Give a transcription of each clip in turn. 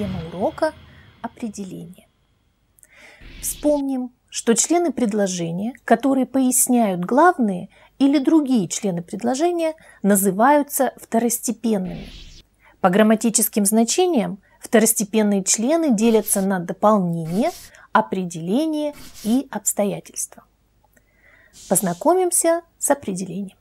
Тема урока – определение. Вспомним, что члены предложения, которые поясняют главные или другие члены предложения, называются второстепенными. По грамматическим значениям второстепенные члены делятся на дополнение, определение и обстоятельства. Познакомимся с определением.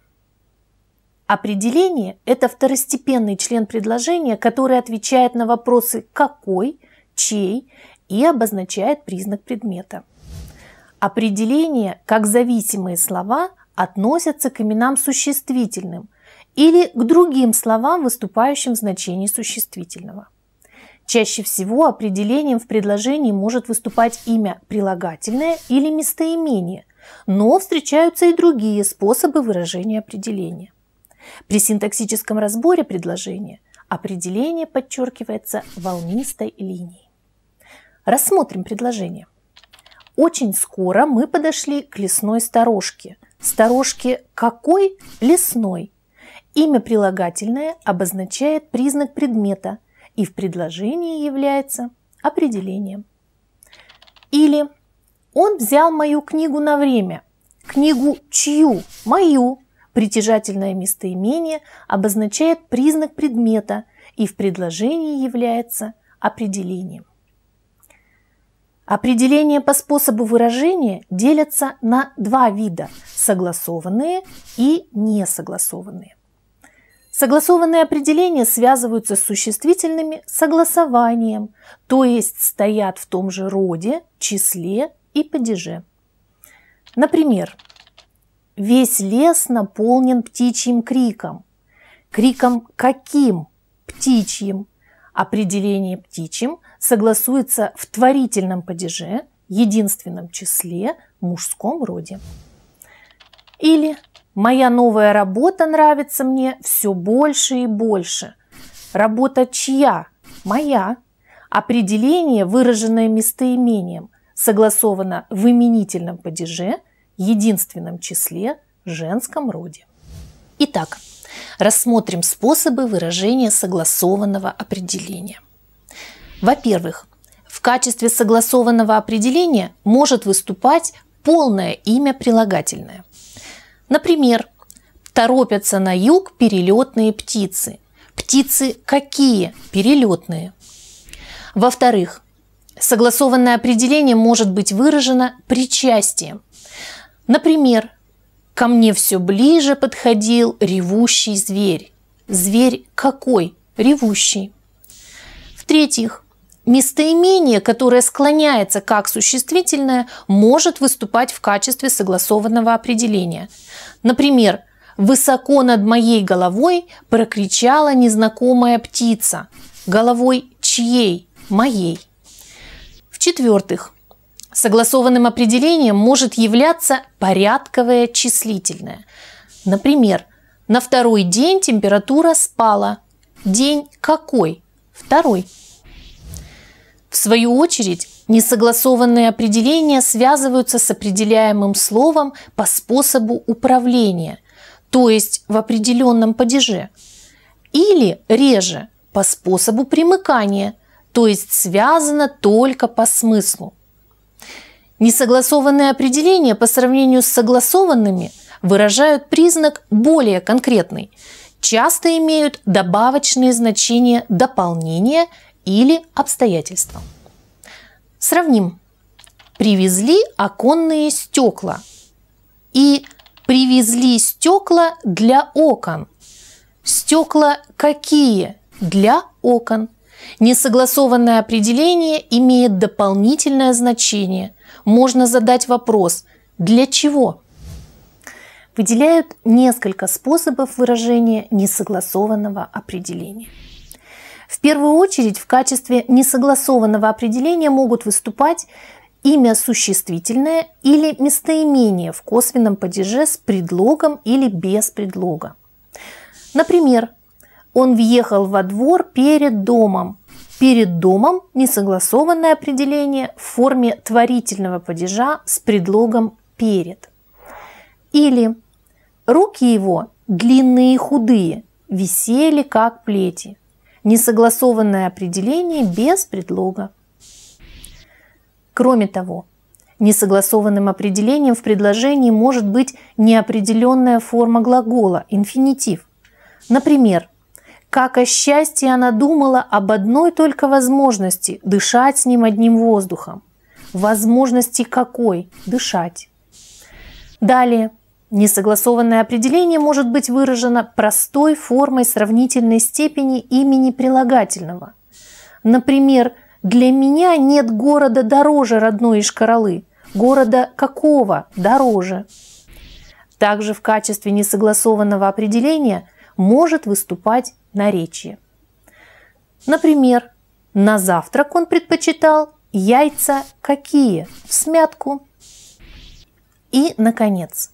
Определение – это второстепенный член предложения, который отвечает на вопросы «какой», «чей» и обозначает признак предмета. Определения, как зависимые слова, относятся к именам существительным или к другим словам, выступающим в значении существительного. Чаще всего определением в предложении может выступать имя прилагательное или местоимение, но встречаются и другие способы выражения определения. При синтаксическом разборе предложения определение подчеркивается волнистой линией. Рассмотрим предложение. Очень скоро мы подошли к лесной сторожке. Сторожке какой? Лесной. Имя прилагательное обозначает признак предмета и в предложении является определением. Или он взял мою книгу на время. Книгу чью? Мою. Притяжательное местоимение обозначает признак предмета и в предложении является определением. Определения по способу выражения делятся на два вида – согласованные и несогласованные. Согласованные определения связываются с существительными согласованием, то есть стоят в том же роде, числе и падеже. Например, Весь лес наполнен птичьим криком. Криком каким? Птичьим. Определение птичьим согласуется в творительном падеже, единственном числе, мужском роде. Или «Моя новая работа нравится мне все больше и больше». Работа чья? Моя. Определение, выраженное местоимением, согласовано в именительном падеже – единственном числе женском роде. Итак, рассмотрим способы выражения согласованного определения. Во-первых, в качестве согласованного определения может выступать полное имя прилагательное. Например, торопятся на юг перелетные птицы. Птицы какие? Перелетные. Во-вторых, согласованное определение может быть выражено причастием – Например, ко мне все ближе подходил ревущий зверь. Зверь какой? Ревущий. В-третьих, местоимение, которое склоняется как существительное, может выступать в качестве согласованного определения. Например, «Высоко над моей головой прокричала незнакомая птица». Головой чьей? Моей. В-четвертых, Согласованным определением может являться порядковое числительное. Например, на второй день температура спала. День какой? Второй. В свою очередь, несогласованные определения связываются с определяемым словом по способу управления, то есть в определенном падеже, или реже по способу примыкания, то есть связано только по смыслу. Несогласованные определения по сравнению с согласованными выражают признак более конкретный, часто имеют добавочные значения дополнения или обстоятельства. Сравним. Привезли оконные стекла и привезли стекла для окон. Стекла какие для окон? Несогласованное определение имеет дополнительное значение. Можно задать вопрос «Для чего?». Выделяют несколько способов выражения несогласованного определения. В первую очередь в качестве несогласованного определения могут выступать имя существительное или местоимение в косвенном падеже с предлогом или без предлога. Например, он въехал во двор перед домом. Перед домом несогласованное определение в форме творительного падежа с предлогом «перед». Или руки его, длинные и худые, висели как плети. Несогласованное определение без предлога. Кроме того, Несогласованным определением в предложении может быть неопределенная форма глагола – инфинитив. Например, как о счастье она думала об одной только возможности – дышать с ним одним воздухом. Возможности какой? Дышать. Далее. Несогласованное определение может быть выражено простой формой сравнительной степени имени прилагательного. Например, «Для меня нет города дороже родной Ишкаралы», «Города какого дороже». Также в качестве несогласованного определения может выступать наречии. Например, на завтрак он предпочитал яйца какие? В смятку. И, наконец,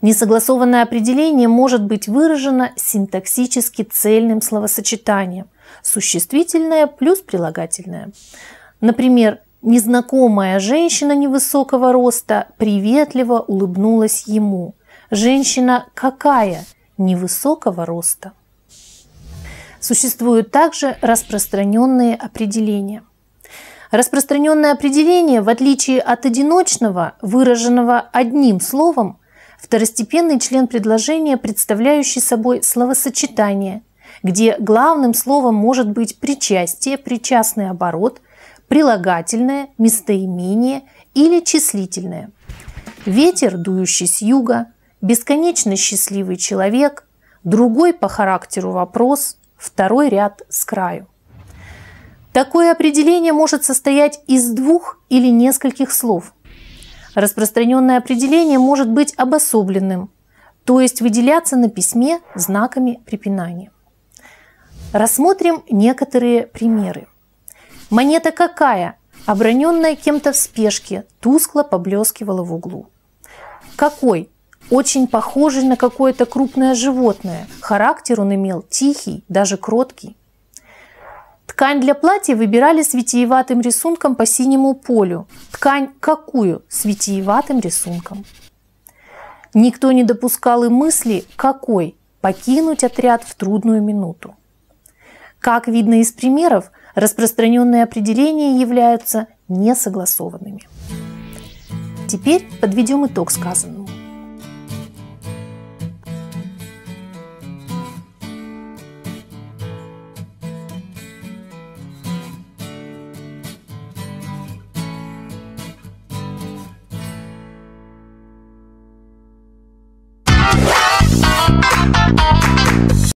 несогласованное определение может быть выражено синтаксически цельным словосочетанием существительное плюс прилагательное. Например, незнакомая женщина невысокого роста приветливо улыбнулась ему. Женщина какая? Невысокого роста. Существуют также распространенные определения. Распространенное определение, в отличие от одиночного, выраженного одним словом, второстепенный член предложения, представляющий собой словосочетание, где главным словом может быть причастие, причастный оборот, прилагательное, местоимение или числительное. Ветер, дующий с юга, бесконечно счастливый человек, другой по характеру вопрос, второй ряд с краю. Такое определение может состоять из двух или нескольких слов. Распространенное определение может быть обособленным, то есть выделяться на письме знаками препинания. Рассмотрим некоторые примеры. Монета какая, оброненная кем-то в спешке, тускло поблескивала в углу. Какой, очень похожий на какое-то крупное животное. Характер он имел тихий, даже кроткий. Ткань для платья выбирали с витиеватым рисунком по синему полю. Ткань какую? С витиеватым рисунком. Никто не допускал и мысли, какой покинуть отряд в трудную минуту. Как видно из примеров, распространенные определения являются несогласованными. Теперь подведем итог сказанному.